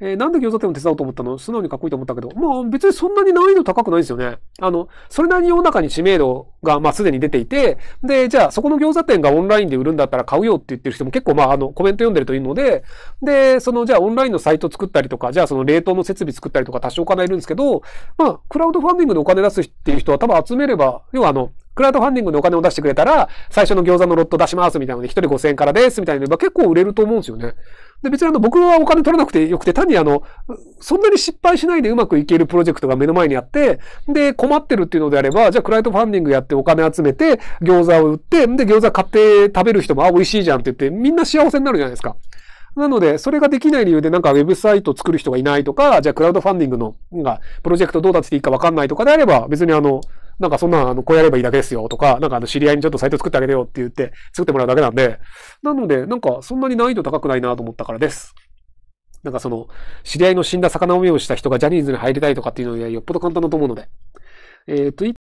えー、なんで餃子店を手伝おうと思ったの素直にかっこいいと思ったけど、まあ別にそんなに難易度高くないんですよね。あの、それなりに世の中に知名度が、まあすでに出ていて、で、じゃあそこの餃子店がオンラインで売るんだったら買うよって言ってる人も結構まああの、コメント読んでるといいので、で、そのじゃあオンラインのサイト作ったりとか、じゃあその冷凍の設備作ったりとか多少お金いるんですけど、まあ、クラウドファンディングでお金出すっていう人は多分集めれば、要はあの、クラウドファンディングでお金を出してくれたら、最初の餃子のロット出しますみたいなので、一人5000円からですみたいなの結構売れると思うんですよね。で、別にあの、僕はお金取らなくてよくて、単にあの、そんなに失敗しないでうまくいけるプロジェクトが目の前にあって、で、困ってるっていうのであれば、じゃあクラウドファンディングやってお金集めて、餃子を売って、で、餃子買って食べる人も、あ、美味しいじゃんって言って、みんな幸せになるじゃないですか。なので、それができない理由でなんかウェブサイト作る人がいないとか、じゃあクラウドファンディングの、が、プロジェクトどう立てていいかわかんないとかであれば、別にあの、なんかそんな、あの、こうやればいいだけですよとか、なんかあの、知り合いにちょっとサイト作ってあげてよって言って、作ってもらうだけなんで、なので、なんかそんなに難易度高くないなと思ったからです。なんかその、知り合いの死んだ魚を見をした人がジャニーズに入りたいとかっていうのはよっぽど簡単だと思うので。えっ、ー、と、